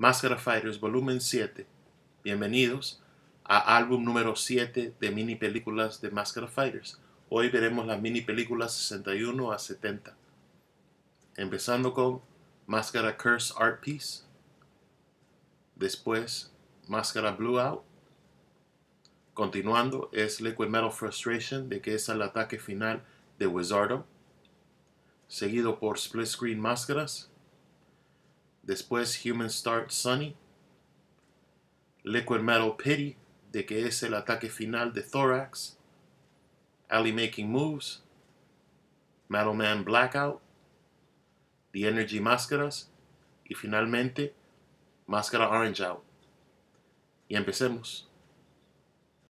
Máscara Fighters Volumen 7. Bienvenidos a álbum número 7 de mini películas de Máscara Fighters. Hoy veremos las mini películas 61 a 70. Empezando con Máscara Curse Art Piece. Después Máscara Blue Out. Continuando es Liquid Metal Frustration, de que es el ataque final de Wizardo. Seguido por Split Screen Máscaras Después Human Start Sunny. Liquid Metal Pity, de que es el ataque final de Thorax. Ally Making Moves. Metal Man Blackout. The Energy Máscaras. Y finalmente, Máscara Orange Out. Y empecemos.